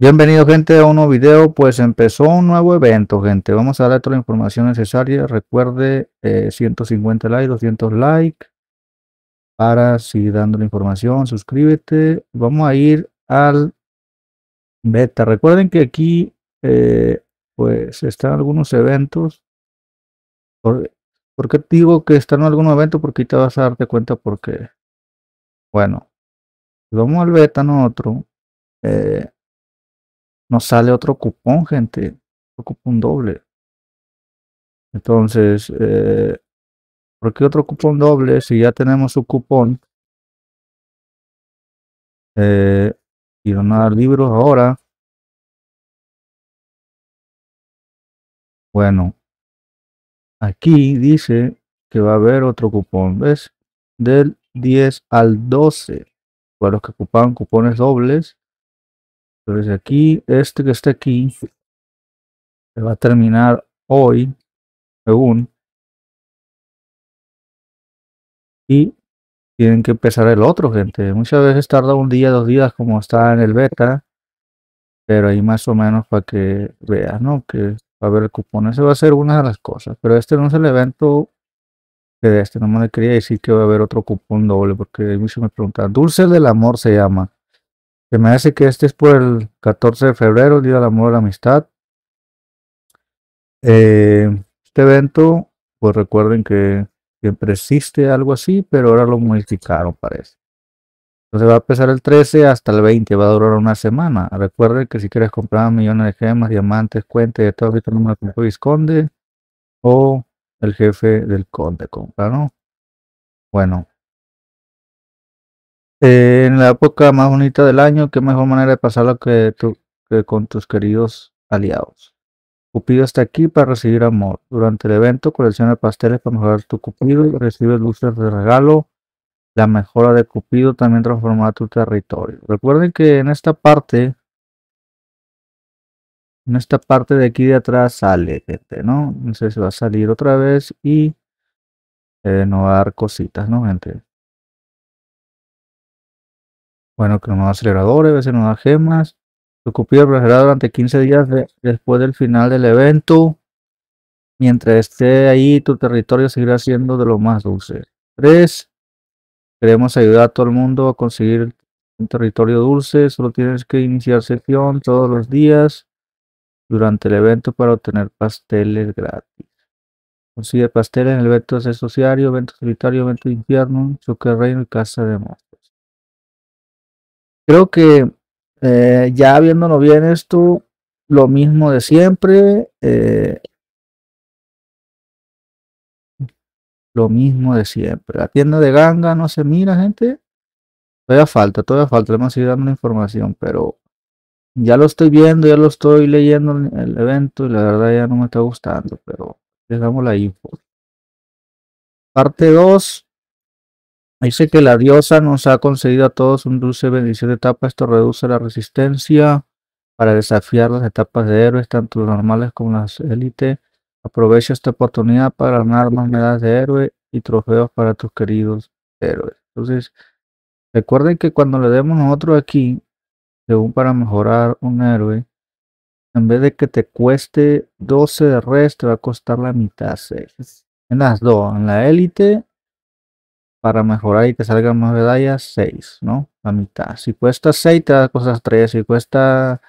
Bienvenido gente a un nuevo video, pues empezó un nuevo evento gente, vamos a dar toda la información necesaria, recuerde 150 eh, likes, 200 likes, para seguir dando la información, suscríbete, vamos a ir al beta, recuerden que aquí eh, pues están algunos eventos, ¿Por, qué digo que están algunos eventos? Porque te vas a darte cuenta porque, bueno, vamos al beta nosotros, eh, nos sale otro cupón, gente. Otro cupón doble. Entonces, porque eh, ¿por qué otro cupón doble? Si ya tenemos su cupón. Eh, a dar libros ahora. Bueno, aquí dice que va a haber otro cupón, ¿ves? Del 10 al 12. Para los que ocupan cupones dobles, desde aquí, este que está aquí, se va a terminar hoy, según. Y tienen que empezar el otro, gente. Muchas veces tarda un día, dos días, como está en el beta. Pero ahí más o menos para que vean ¿no? Que va a haber el cupón. Ese va a ser una de las cosas. Pero este no es el evento de este. No me quería decir que va a haber otro cupón doble, porque muchos me preguntan. Dulce del Amor se llama. Se me hace que este es por el 14 de febrero, el Día del Amor y la Amistad. Eh, este evento, pues recuerden que siempre existe algo así, pero ahora lo modificaron, parece. Entonces va a empezar el 13 hasta el 20, va a durar una semana. Recuerden que si quieres comprar millones de gemas, diamantes, cuentas, de todo, ahorita el número con Visconde o el jefe del Conde compra, ¿no? Bueno, eh, en la época más bonita del año, qué mejor manera de pasarlo que, con tus queridos aliados. Cupido está aquí para recibir amor. Durante el evento, colecciona pasteles para mejorar tu Cupido y recibe luces de regalo. La mejora de Cupido también transforma tu territorio. Recuerden que en esta parte, en esta parte de aquí de atrás sale, gente, ¿no? No sé si va a salir otra vez y eh, no dar cositas, ¿no, gente? Bueno, que no da aceleradores, a veces no da gemas. Tu copia durante 15 días después del final del evento. Mientras esté ahí, tu territorio seguirá siendo de lo más dulce. Tres. Queremos ayudar a todo el mundo a conseguir un territorio dulce. Solo tienes que iniciar sesión todos los días durante el evento para obtener pasteles gratis. Consigue pasteles en el evento de asociario, evento solitario, evento de infierno, choque reino y casa de monstruos. Creo que eh, ya viéndolo bien esto, lo mismo de siempre. Eh, lo mismo de siempre. La tienda de ganga no se mira, gente. Todavía falta, todavía falta. más vamos información, pero ya lo estoy viendo, ya lo estoy leyendo el evento y la verdad ya no me está gustando, pero les damos la info. Parte 2. Dice que la diosa nos ha concedido a todos un dulce bendición de etapa. Esto reduce la resistencia para desafiar las etapas de héroes, tanto normales como las élite Aprovecha esta oportunidad para ganar más medallas de héroe y trofeos para tus queridos héroes. Entonces, recuerden que cuando le demos otro aquí, según para mejorar un héroe, en vez de que te cueste 12 de res, te va a costar la mitad 6. En las dos, en la élite para mejorar y te salgan más medallas, 6, ¿no? La mitad. Si cuesta 6, te da cosas 3. Si cuesta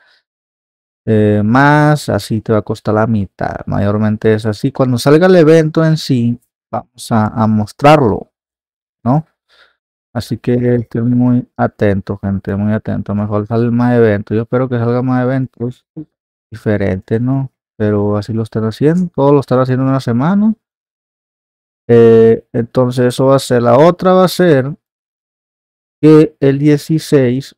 eh, más, así te va a costar la mitad. Mayormente es así. Cuando salga el evento en sí, vamos a, mostrarlo, ¿no? Así que estoy muy atento, gente, muy atento. Mejor salen más eventos. Yo espero que salgan más eventos diferentes, ¿no? Pero así lo están haciendo. Todos lo están haciendo en una semana. Eh, entonces eso va a ser. La otra va a ser que el 16,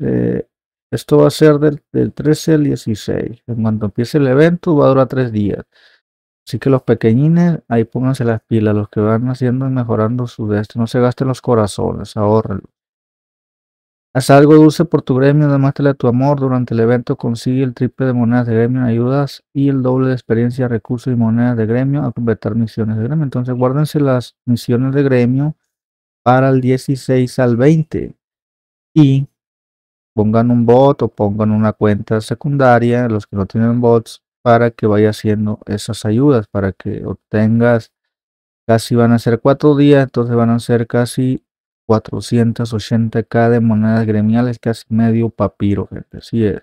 eh, esto va a ser del, 13 al 16. En cuanto empiece el evento va a durar tres días. Así que los pequeñines, ahí pónganse las pilas, los que van haciendo y mejorando su destino, no se gasten los corazones, ahorren Haz algo dulce por tu gremio, demuéstrale a tu amor. Durante el evento consigue el triple de monedas de gremio en ayudas y el doble de experiencia, recursos y monedas de gremio a completar misiones de gremio. Entonces, guárdense las misiones de gremio para el 16 al 20 y pongan un bot o pongan una cuenta secundaria, los que no tienen bots, para que vaya haciendo esas ayudas, para que obtengas, casi van a ser cuatro días, entonces van a ser casi 480k de monedas gremiales, casi medio papiro, gente. Así es.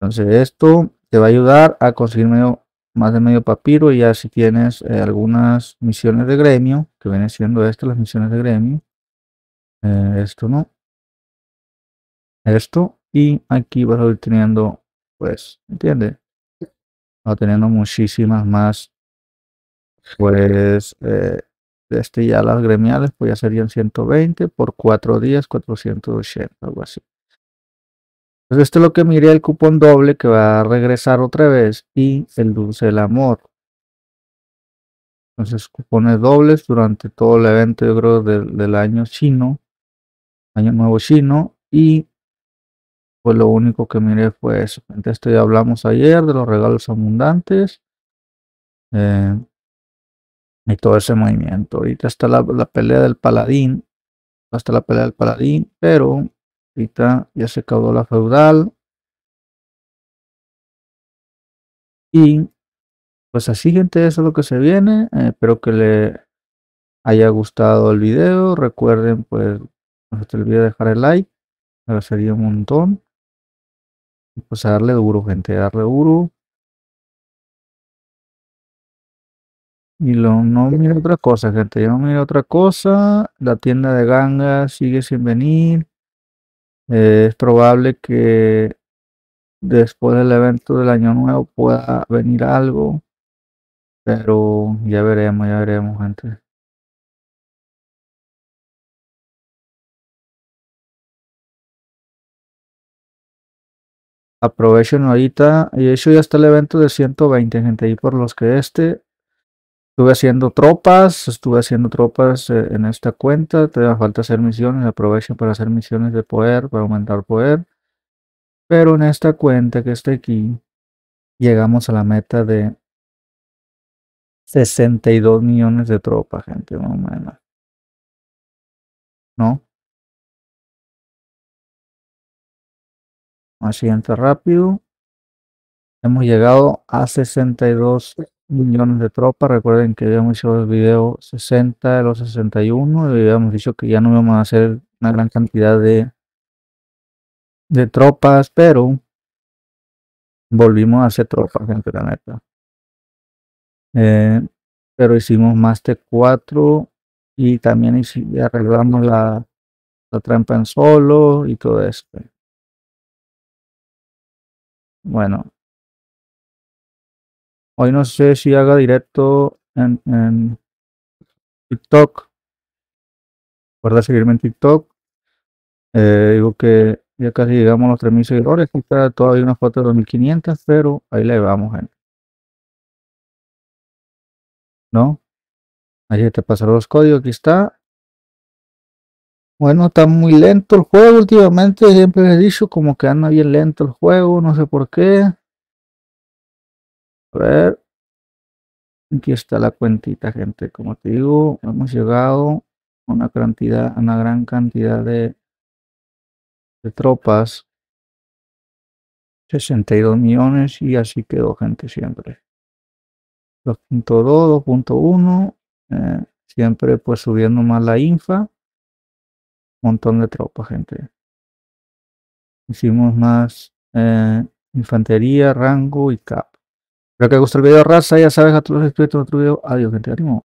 Entonces, esto te va a ayudar a conseguir medio, más de medio papiro. Y ya si tienes eh, algunas misiones de gremio, que vienen siendo estas las misiones de gremio, eh, esto no, esto, y aquí vas a ir teniendo, pues, ¿entiendes? Va teniendo muchísimas más, pues. Eh, este ya las gremiales, pues ya serían 120 por 4 días, 480, algo así. Entonces, pues esto es lo que miré el cupón doble que va a regresar otra vez y el dulce del amor. Entonces, cupones dobles durante todo el evento, yo creo, del, año chino, año nuevo chino. Y pues lo único que miré fue eso. Entonces, esto ya hablamos ayer de los regalos abundantes. Eh, y todo ese movimiento. Ahorita está la, pelea del paladín, hasta la pelea del paladín, pero ahorita ya se acabó la feudal. Y pues así gente, eso es lo que se viene. Eh, espero que le haya gustado el video. Recuerden pues, no se te olvide dejar el like, me sería un montón. Y pues darle duro gente, darle duro. Y lo, no mira otra cosa, gente. Yo miro otra cosa. La tienda de gangas sigue sin venir. Eh, es probable que después del evento del año nuevo pueda venir algo. Pero ya veremos, ya veremos, gente. Aprovechen ahorita. Y eso ya está el evento de 120, gente. Y por los que este Estuve haciendo tropas, estuve haciendo tropas eh, en esta cuenta. Te da falta hacer misiones, aprovechen para hacer misiones de poder, para aumentar poder. Pero en esta cuenta que está aquí, llegamos a la meta de 62 millones de tropas, gente, más o ¿No? Así entra rápido. Hemos llegado a 62 millones de tropas. Recuerden que habíamos hecho el video 60 de los 61 y habíamos dicho que ya no íbamos a hacer una gran cantidad de, de tropas, pero volvimos a hacer tropas, gente, la neta. Eh, pero hicimos más de 4 y también arreglamos la, la trampa en solo y todo esto. Bueno, Hoy no sé si haga directo en, en TikTok. Recuerda seguirme en TikTok. Eh, digo que ya casi llegamos a los 3.000 seguidores. Aquí está todavía una foto de 2.500, pero ahí le vamos, gente. ¿No? Ahí te pasaron los códigos, aquí está. Bueno, está muy lento el juego últimamente. Siempre he dicho como que anda bien lento el juego, no sé por qué. A ver. Aquí está la cuentita, gente. Como te digo, hemos llegado a una cantidad, una gran cantidad de, de tropas. 62 millones y así quedó, gente, siempre. 2.2, 2.1, eh, siempre pues subiendo más la infa. Montón de tropas, gente. Hicimos más eh, infantería, rango y cap. Espero que te gustado el video, raza. Ya sabes, a todos los espíritus de otro video. Adiós, gente. Ánimo.